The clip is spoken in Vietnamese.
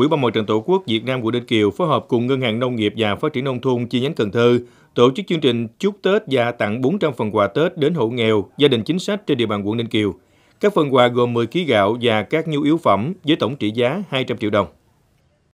Quỹ ban mặt trận Tổ quốc Việt Nam quận Đinh Kiều phối hợp cùng Ngân hàng Nông nghiệp và Phát triển Nông thôn chi nhánh Cần Thơ tổ chức chương trình chúc Tết và tặng 400 phần quà Tết đến hộ nghèo, gia đình chính sách trên địa bàn quận Ninh Kiều. Các phần quà gồm 10 kg gạo và các nhu yếu phẩm với tổng trị giá 200 triệu đồng.